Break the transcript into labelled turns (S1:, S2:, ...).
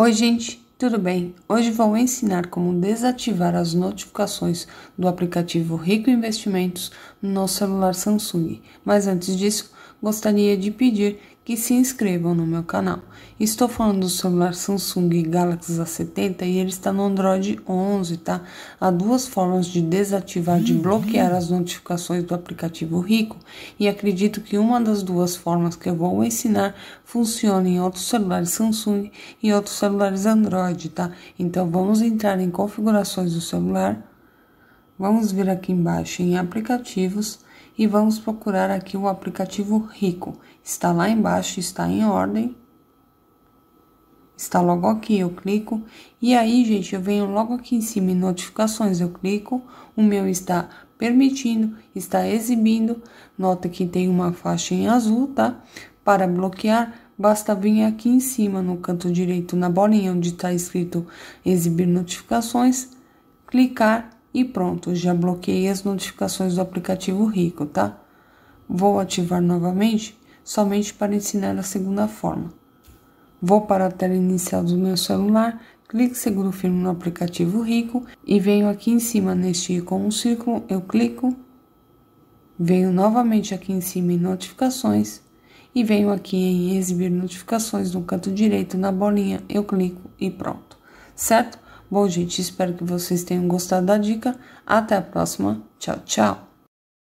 S1: Oi, gente, tudo bem? Hoje vou ensinar como desativar as notificações do aplicativo Rico Investimentos no nosso celular Samsung. Mas antes disso, gostaria de pedir que se inscrevam no meu canal. Estou falando do celular Samsung Galaxy A70 e ele está no Android 11, tá? Há duas formas de desativar, de uhum. bloquear as notificações do aplicativo Rico e acredito que uma das duas formas que eu vou ensinar funciona em outros celulares Samsung e outros celulares Android, tá? Então vamos entrar em configurações do celular, vamos vir aqui embaixo em aplicativos, e vamos procurar aqui o aplicativo Rico. Está lá embaixo, está em ordem. Está logo aqui, eu clico. E aí, gente, eu venho logo aqui em cima em notificações, eu clico. O meu está permitindo, está exibindo. Nota que tem uma faixa em azul, tá? Para bloquear, basta vir aqui em cima no canto direito na bolinha onde está escrito exibir notificações, clicar e pronto, já bloqueei as notificações do aplicativo Rico, tá? Vou ativar novamente somente para ensinar a segunda forma. Vou para a tela inicial do meu celular, clique seguro firme no aplicativo Rico e venho aqui em cima neste ícone um círculo, eu clico, venho novamente aqui em cima em notificações e venho aqui em exibir notificações no canto direito na bolinha, eu clico e pronto, certo? Bom, gente, espero que vocês tenham gostado da dica. Até a próxima. Tchau, tchau.